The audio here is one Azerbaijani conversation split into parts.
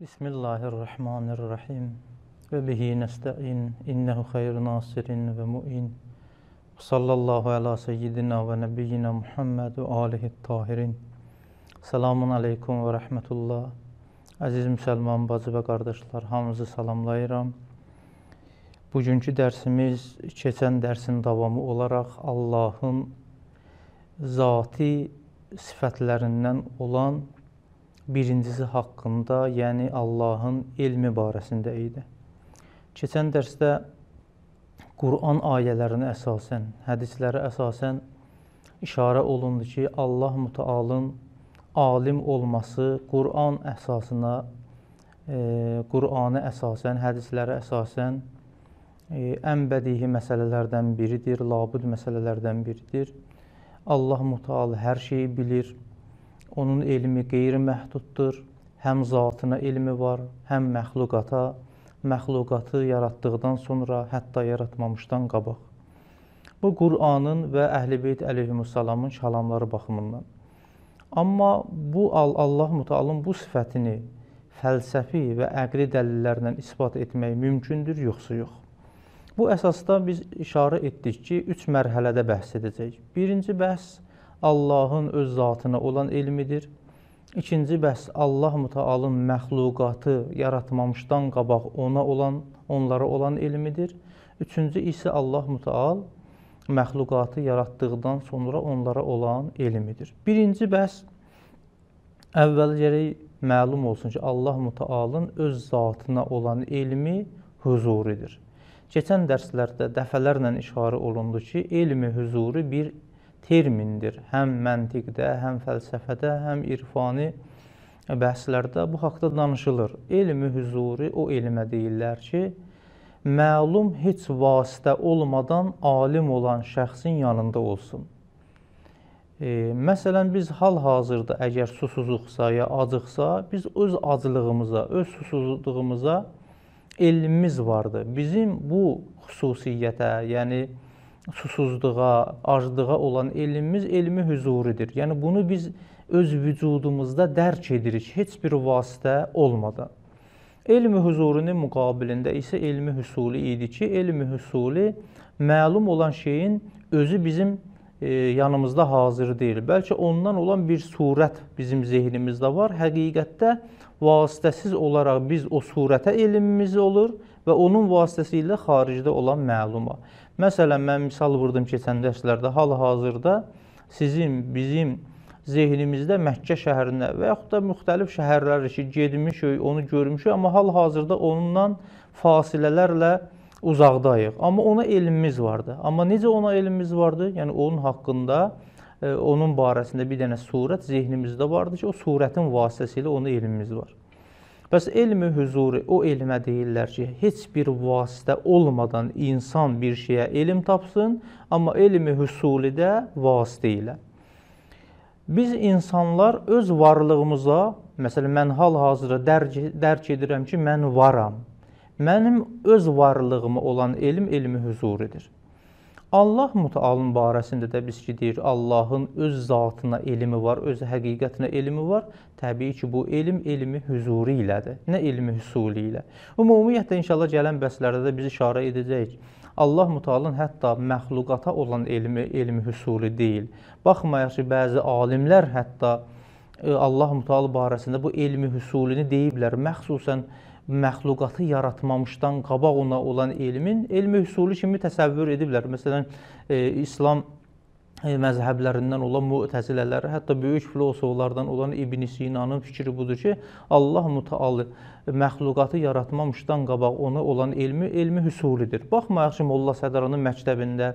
Bismillahirrahmanirrahim. Ve bihi nesta'in innehu hayru nasirin ve mu'in. Sallallahu ala seyyidina ve nebiyyina Muhammed ve alihi tahirin. Selamun aleykum ve rahmetullah. Əziz müsəlman bacı və qardaşlar, hamınızı salamlayıram. Bugünkü dərsimiz keçən dərsin davamı olaraq Allahın zati sifətlərindən olan birincisi haqqında, yəni Allahın elmi barəsində idi. Keçən dərsdə Quran ayələrinə əsasən, hədislərə əsasən işarə olundu ki, Allah Mütəalın alim olması Quran əsasına, e, Qurana əsasən, hədislərə əsasən e, ən bədii məsələlərdən biridir, labud məsələlərdən biridir. Allah Mütəal hər şeyi bilir Onun elmi qeyri-məhduddur. Həm zatına elmi var, həm məxluqata, məxluqatı yaratdıqdan sonra, hətta yaratmamışdan qabaq. Bu Qur'anın və Əhlibeyt əleyhissalamın şalamları baxımından. Amma bu Allah Mütəalın bu sifətini fəlsəfi və əqli dəlillərlə isbat etmək mümkündür, yoxsa yox? Bu əsasda biz işarə etdik ki, 3 mərhələdə bəhs edəcəyik. Birinci bəhs Allahın öz zatına olan elmidir. İkinci bəhs Allah mütəalın məxluqatı yaratmamışdan qabaq ona olan, onlara olan elmidir. Üçüncü isə Allah mütəal məxluqatı yaratdıqdan sonra onlara olan elmidir. Birinci bəhs əvvəl gərək məlum olsun ki, Allah mütəalın öz zatına olan elmi huzuridir. Keçən dərslərdə dəfələrlə işarə olundu ki, elmi huzuri bir termindir. Həm məntiqdə, həm fəlsəfədə, həm irfani bəhslərdə bu haqda danışılır. Elmi huzuri o elmə deyirlər ki, məlum heç vasitə olmadan alim olan şəxsin yanında olsun. E, məsələn, biz hal-hazırda əgər susuzuqsa ya acıqsa, biz öz acılığımıza, öz susuzluğumuza elmimiz vardır. Bizim bu xüsusiyyətə, yəni susuzluğa, aclığa olan elmimiz elmi huzuridir. Yəni bunu biz öz vücudumuzda dərk edirik heç bir vasitə olmadan. Elmi huzurunun müqabilində isə elmi hüsuli idi ki, elmi hüsuli məlum olan şeyin özü bizim e, yanımızda hazır deyil. Bəlkə ondan olan bir surət bizim zehnimizdə var. Həqiqətdə vasitəsiz olaraq biz o surətə elmimiz olur və onun vasitəsilə xaricdə olan məluma. Məsələn, mən misal vurdum keçən dərslərdə, hal-hazırda sizin, bizim zehnimizdə Məkkə şəhərinə və yaxud da müxtəlif şəhərlər ki, gedmişik, onu görmüşük, amma hal-hazırda ondan fasilələrlə uzaqdayıq. Amma ona elmimiz vardı. Amma necə ona elmimiz vardı? Yəni onun haqqında e, onun barəsində bir dənə surət zehnimizdə vardı ki, o surətin vasitəsilə ona elmimiz var. Bəs elmi huzuri o elmə deyirlər ki, heç bir vasitə olmadan insan bir şeyə elm tapsın, amma elmi husuli də vasitə ilə. Biz insanlar öz varlığımıza, məsələn, mən hal-hazırda dərk, dərk edirəm ki, mən varam. Mənim öz varlığıma olan elm elmi huzuridir. Allah mütəalın barəsində də biz ki, deyir, Allahın öz zatına elmi var, öz həqiqətinə elmi var. Təbii ki, bu elm elmi hüzuri ilədir, nə elmi hüsuli ilə. Ümumiyyətlə inşallah gələn bəslərdə də biz işarə edəcəyik. Allah mütəalın hətta məxluqata olan elmi elmi hüsuli deyil. Baxmayaraq ki, bəzi alimlər hətta e, Allah mütəal barəsində bu elmi hüsulini deyiblər, məxsusən məxluqatı yaratmamışdan qabaq ona olan elmin elmi üsulu kimi təsəvvür ediblər. Məsələn, e, İslam E, məzhəblərindən olan mütəzilələr, hətta böyük filosoflardan olan İbn Sinanın fikri budur ki, Allah mütəallı məxluqatı yaratmamışdan qabaq ona olan elmi elmi hüsulidir. Baxmayaq ki, Molla Sədranın məktəbində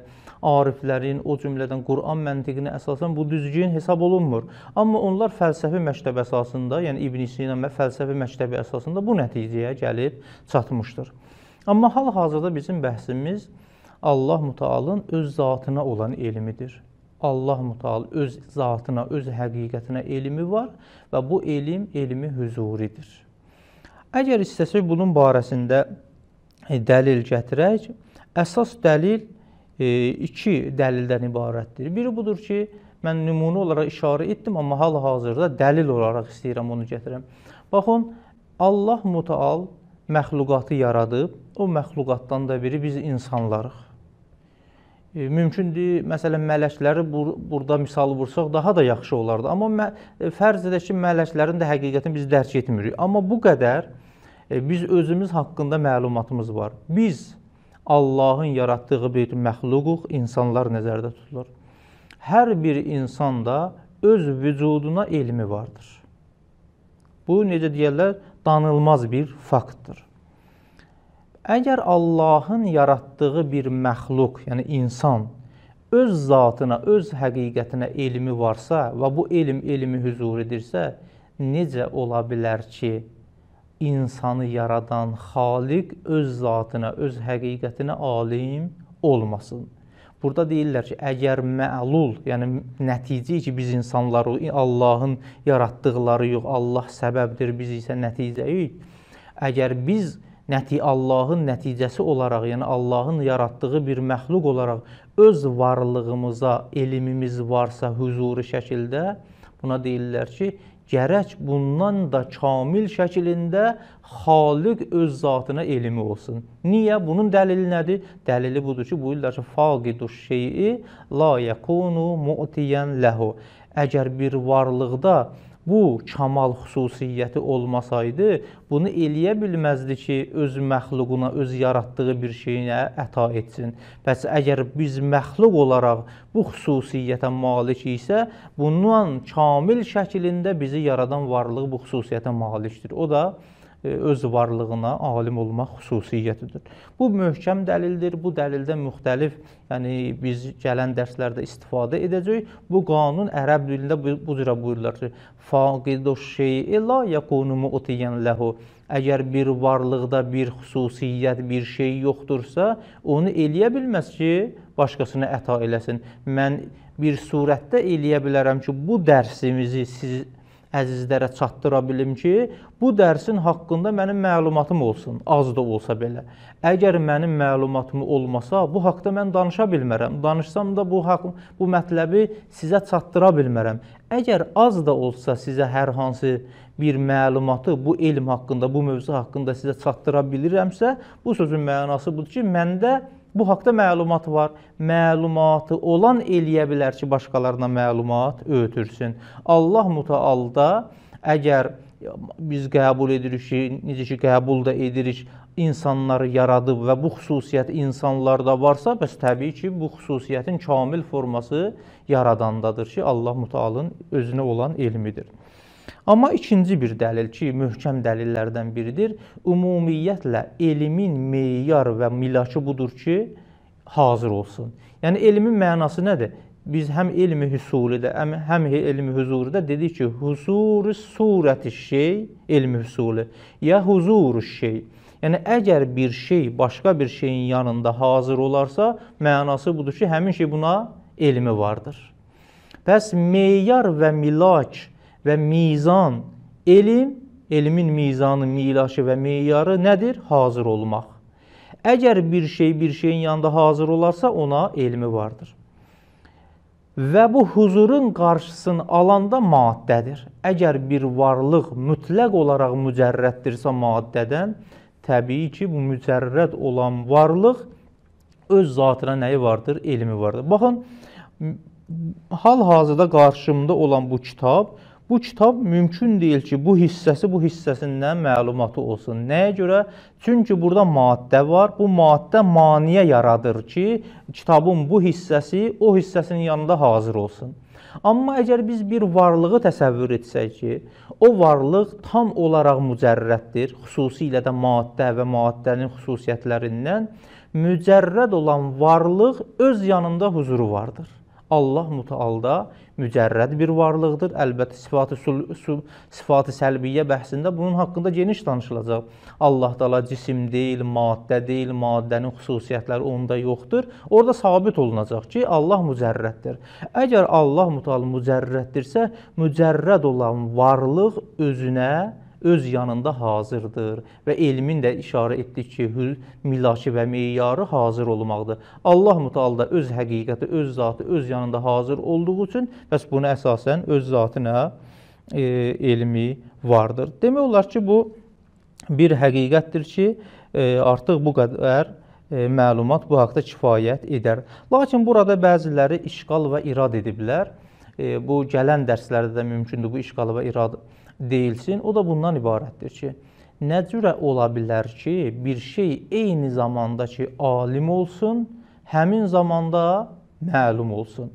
ariflərin, o cümlədən Quran məntiqinə əsasən bu düzgün hesab olunmur. Amma onlar fəlsəfi məktəb əsasında, yəni İbn Sina fəlsəfi məktəbi əsasında bu nəticəyə gəlib çatmışdır. Amma hal-hazırda bizim bəhsimiz Allah Mütəalın öz zatına olan elmidir. Allah Müteala öz zatına, öz həqiqətinə elmi var və bu elm elmi huzuridir. Əgər istəsək bunun barəsində e, dəlil gətirək, əsas dəlil e, iki dəlildən ibarətdir. Biri budur ki, mən nümunə olaraq işarə etdim, amma hal-hazırda dəlil olaraq istəyirəm onu gətirəm. Baxın, Allah Müteal məxluqatı yaradıb, o məxluqatdan da biri biz insanlarıq. E, mümkündür, məsələn, mələkləri bur burada misal vursaq daha da yaxşı olardı. Amma e, fərz edək ki, mələklərin də həqiqətini biz dərk etmirik. Amma bu qədər e, biz özümüz haqqında məlumatımız var. Biz Allahın yaratdığı bir məxluquq, insanlar nəzərdə tutulur. Hər bir insanda öz vücuduna elmi vardır. Bu necə deyirlər, danılmaz bir faktdır. Əgər Allahın yaratdığı bir məxluq, yəni insan öz zatına, öz həqiqətinə elmi varsa və bu elm elmi huzuridirsə, necə ola bilər ki, insanı yaradan Xaliq öz zatına, öz həqiqətinə alim olmasın? Burada deyirlər ki, əgər məlul, yəni nəticə ki, biz insanları Allahın yaratdıqları yox, Allah səbəbdir, biz isə nəticəyik. Əgər biz nəti Allahın nəticəsi olaraq, yəni Allahın yaratdığı bir məxluq olaraq öz varlığımıza elmimiz varsa huzuri şəkildə buna deyirlər ki, gərək bundan da kamil şəklində Xaliq öz zatına elmi olsun. Niyə? Bunun dəlili nədir? Dəlili budur ki, buyurlar ki, faqidu şeyi la yakunu mu'tiyan lahu. Əgər bir varlıqda bu kamal xüsusiyyəti olmasaydı, bunu eləyə bilməzdi ki, öz məxluquna, öz yaratdığı bir şeyinə əta etsin. Bəs əgər biz məxluq olaraq bu xüsusiyyətə malik isə, bundan kamil şəklində bizi yaradan varlıq bu xüsusiyyətə malikdir. O da E, öz varlığına alim olmaq xüsusiyyətidir. Bu möhkəm dəlildir. Bu dəlildə müxtəlif, yəni biz gələn dərslərdə istifadə edəcəyik. Bu qanun ərəb dilində bu, bu cürə buyururlar ki, faqidu şey'i la yakunu mu'tiyan lahu. Əgər bir varlıqda bir xüsusiyyət, bir şey yoxdursa, onu eləyə bilməz ki, başqasına əta eləsin. Mən bir surətdə eləyə bilərəm ki, bu dərsimizi siz əzizlərə çatdıra bilim ki, bu dərsin haqqında mənim məlumatım olsun, az da olsa belə. Əgər mənim məlumatım olmasa, bu haqqda mən danışa bilmərəm. Danışsam da bu haqq bu mətləbi sizə çatdıra bilmərəm. Əgər az da olsa sizə hər hansı bir məlumatı bu elm haqqında, bu mövzu haqqında sizə çatdıra bilirəmsə, bu sözün mənası budur ki, məndə Bu haqda məlumat var. Məlumatı olan eləyə bilər ki, başqalarına məlumat ötürsün. Allah mütəalda əgər biz qəbul edirik ki, necə ki qəbul da edirik, insanları yaradıb və bu xüsusiyyət insanlarda varsa, bəs təbii ki, bu xüsusiyyətin kamil forması yaradandadır ki, Allah mütəalın özünə olan elmidir. Amma ikinci bir dəlil ki, möhkəm dəlillərdən biridir, ümumiyyətlə elmin meyar və milyakı budur ki, hazır olsun. Yəni elmin mənası nədir? Biz həm elmi hüsulidə, həm, həm elmi huzuridə dedik ki, huzuru surəti şey, elmi husuli, ya huzuru şey. Yəni əgər bir şey başqa bir şeyin yanında hazır olarsa, mənası budur ki, həmin şey buna elmi vardır. Bəs meyar və milak Və mizan, elm, elmin mizanı, milaşı və meyarı nədir? Hazır olmaq. Əgər bir şey bir şeyin yanında hazır olarsa, ona elmi vardır. Və bu huzurun qarşısını alanda maddədir. Əgər bir varlıq mütləq olaraq mücərrəddirsə maddədən, təbii ki, bu mücərrəd olan varlıq öz zatına nəyi vardır? Elmi vardır. Baxın, hal-hazırda qarşımda olan bu kitab Bu kitab mümkün deyil ki, bu hissəsi bu hissəsindən məlumatı olsun. Nəyə görə? Çünki burada maddə var. Bu maddə maniyə yaradır ki, kitabın bu hissəsi o hissəsinin yanında hazır olsun. Amma əgər biz bir varlığı təsəvvür etsək ki, o varlıq tam olaraq mücərrətdir, xüsusilə də maddə və maddənin xüsusiyyətlərindən mücərrəd olan varlıq öz yanında huzuru vardır. Allah mütəalda mücərrəd bir varlıqdır. Əlbəttə sifati sub sifati səlbiyyə bəhsində bunun haqqında geniş danışılacaq. Allah təala cisim deyil, maddə deyil, maddənin xüsusiyyətləri onda yoxdur. Orada sabit olunacaq ki, Allah mücərrəddir. Əgər Allah mütəal mücərrəddirsə, mücərrəd olan varlıq özünə öz yanında hazırdır və elmin də işarə etdi ki, hül milaçı və meyarı hazır olmaqdır. Allah Müteala da öz həqiqəti, öz zatı öz yanında hazır olduğu üçün bəs buna əsasən öz zatına e, elmi vardır. Demək olar ki, bu bir həqiqətdir ki, e, artıq bu qədər E, məlumat bu haqda kifayət edər. Lakin burada bəziləri işğal və irad ediblər. E, bu gələn dərslərdə də mümkündür bu işğal və irad ediblər deyilsin. O da bundan ibarətdir ki, nə cürə ola bilər ki, bir şey eyni zamanda ki, alim olsun, həmin zamanda məlum olsun.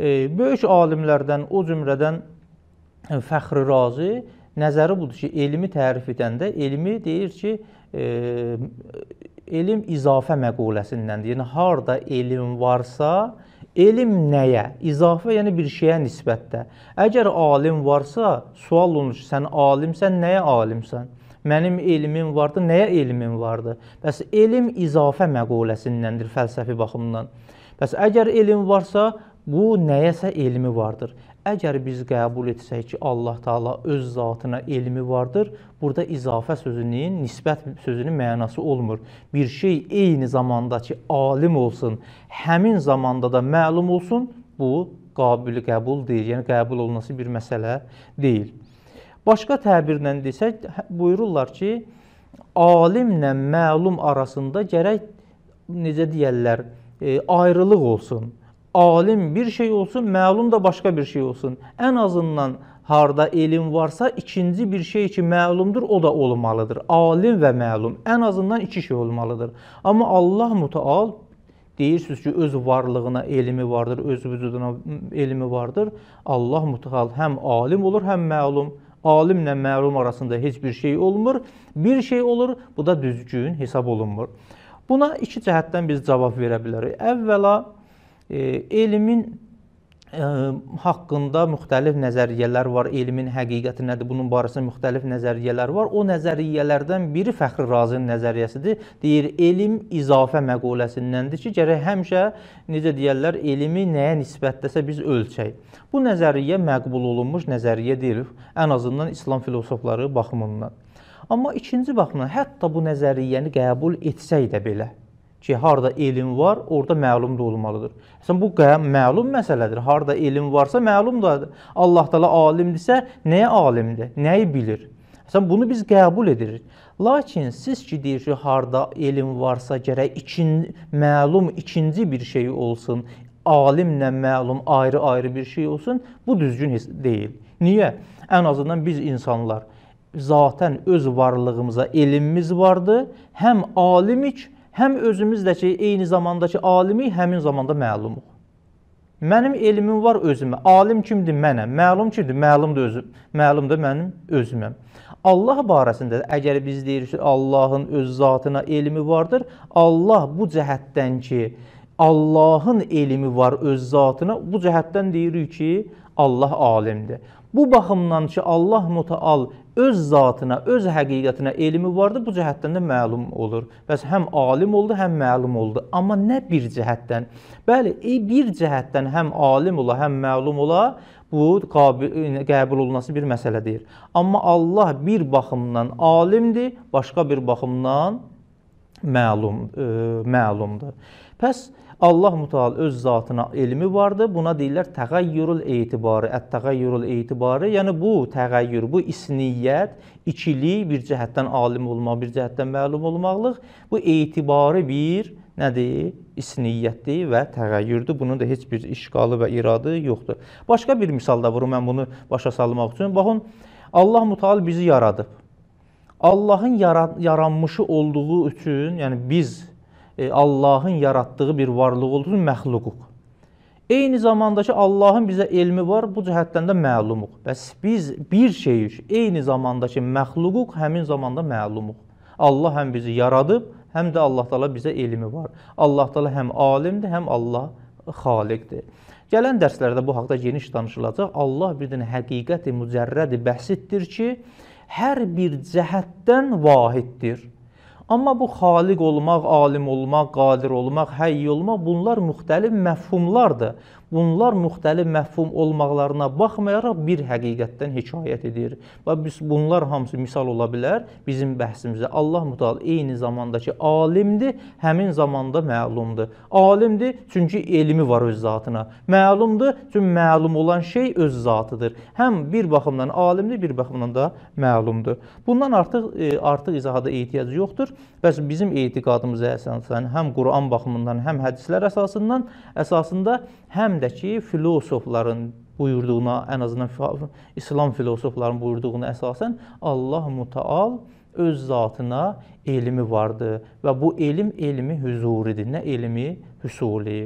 E, böyük alimlərdən, o cümlədən e, Fəxri Razi nəzəri budur ki, elmi tərif edəndə elmi deyir ki, e, elm izafə məqoləsindəndir. Yəni harda elm varsa, Elm nəyə? İzafə, yəni bir şeyə nisbətdə. Əgər alim varsa, sual olunur, sən alimsən, nəyə alimsən? Mənim elmim vardı, nəyə elmim vardı? Bəs elm izafə məqoləsindəndir fəlsəfi baxımdan. Bəs əgər elm varsa, bu nəyəsə elmi vardır. Əgər biz qəbul etsək ki, Allah Taala öz zatına elmi vardır, burada izafə sözünün, nisbət sözünün mənası olmur. Bir şey eyni zamanda ki, alim olsun, həmin zamanda da məlum olsun, bu qabil qəbul deyil. Yəni qəbul olunması bir məsələ deyil. Başqa təbirlə desək, hə, buyururlar ki, alimlə məlum arasında gərək necə deyirlər, e, ayrılıq olsun alim bir şey olsun, məlum da başqa bir şey olsun. Ən azından harda elm varsa ikinci bir şey ki məlumdur, o da olmalıdır. Alim və məlum ən azından iki şey olmalıdır. Amma Allah Müteal deyirsiniz ki, öz varlığına elmi vardır, öz vücuduna elmi vardır. Allah Müteal həm alim olur, həm məlum. Alimlə məlum arasında heç bir şey olmur. Bir şey olur, bu da düzgün hesab olunmur. Buna iki cəhətdən biz cavab verə bilərik. Əvvəla Elmin ə, e, haqqında müxtəlif nəzəriyyələr var. Elmin həqiqəti nədir? Bunun barəsində müxtəlif nəzəriyyələr var. O nəzəriyyələrdən biri Fəxri Razinin nəzəriyyəsidir. Deyir, elm izafə məqoləsindəndir ki, gərək həmişə necə deyirlər, elmi nəyə nisbətdəsə biz ölçək. Bu nəzəriyyə məqbul olunmuş nəzəriyyə deyil, ən azından İslam filosofları baxımından. Amma ikinci baxımdan hətta bu nəzəriyyəni qəbul etsək də belə ki, harda elm var, orada məlum da olmalıdır. Sən bu məlum məsələdir. Harda elm varsa məlum da Allah təala alimdirsə, nəyə alimdir? Nəyi bilir? Sən bunu biz qəbul edirik. Lakin siz ki deyirsiniz harda elm varsa gərək ikin məlum ikinci bir şey olsun. Alimlə məlum ayrı-ayrı bir şey olsun. Bu düzgün deyil. Niyə? Ən azından biz insanlar zatən öz varlığımıza elmimiz vardı. Həm alimik, həm özümüzlə ki, eyni zamandakı alimi həmin zamanda məlumuq. Mənim elmim var özümə. Alim kimdir? Mənəm. Məlum kimdir? Məlumdur özüm. Məlumdur mənim özüməm. Allah barəsində əgər biz deyirik ki, Allahın öz zatına elmi vardır, Allah bu cəhətdən ki, Allahın elmi var öz zatına, bu cəhətdən deyirik ki, Allah alimdir. Bu baxımdan ki, Allah mütəal öz zatına, öz həqiqətinə elmi vardı, bu cəhətdən də məlum olur. Bəs həm alim oldu, həm məlum oldu. Amma nə bir cəhətdən? Bəli, e, bir cəhətdən həm alim ola, həm məlum ola, bu e, qəbul olunması bir məsələ deyir. Amma Allah bir baxımdan alimdir, başqa bir baxımdan məlum, ə, e, məlumdur. Pəs Allah Mütəal öz zatına elmi vardır. Buna deyirlər təğayyürül etibarı, ət-təğayyürül etibarı. Yəni bu təğayyür, bu isniyyət, ikilik, bir cəhətdən alim olmaq, bir cəhətdən məlum olmaqlıq, bu etibarı bir nədir? İsniyyətdir və təğayyürdür. Bunun da heç bir işqalı və iradı yoxdur. Başqa bir misal da vurum mən bunu başa salmaq üçün. Baxın, Allah Mütəal bizi yaradıb. Allahın yaranmışı olduğu üçün, yəni biz e, Allahın yaratdığı bir varlıq olduğunu məxluquq. Eyni zamanda ki, Allahın bizə elmi var, bu cəhətdən də məlumuq. Bəs biz bir şeyik, eyni zamanda ki, məxluquq, həmin zamanda məlumuq. Allah həm bizi yaradıb, həm də Allah Taala bizə elmi var. Allah Taala həm alimdir, həm Allah xaliqdir. Gələn dərslərdə bu haqqda geniş danışılacaq. Allah bir dənə həqiqəti mücərrədi bəsitdir ki, hər bir cəhətdən vahiddir. Amma bu xaliq olmaq, alim olmaq, qadir olmaq, həy olmaq bunlar müxtəlif məfhumlardır. Bunlar müxtəlif məfhum olmaqlarına baxmayaraq bir həqiqətdən hekayət edir. Və biz bunlar hamısı misal ola bilər bizim bəhsimizə. Allah Mütəala eyni zamandakı alimdir, həmin zamanda məlumdur. Alimdir çünki elmi var öz zatına. Məlumdur çünki məlum olan şey öz zatıdır. Həm bir baxımdan alimdir, bir baxımdan da məlumdur. Bundan artıq e, artıq izahata ehtiyac yoxdur. Bəs bizim etiqadımıza əsasən həm Quran baxımından, həm hədislər əsasından əsasında həm də ki, filosofların buyurduğuna, ən azından İslam filosoflarının buyurduğuna əsasən Allah Mutaal öz zatına elmi vardı və bu elm elmi huzuridir, nə elmi hüsuli.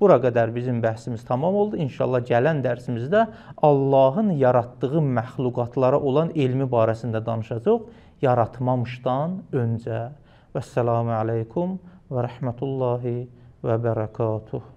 Bura qədər bizim bəhsimiz tamam oldu. İnşallah gələn dərsimizdə Allahın yaratdığı məxluqatlara olan elmi barəsində danışacağıq. Yaratmamışdan öncə. Vəssalamu aleykum və rəhmətullahi və bərəkatuh.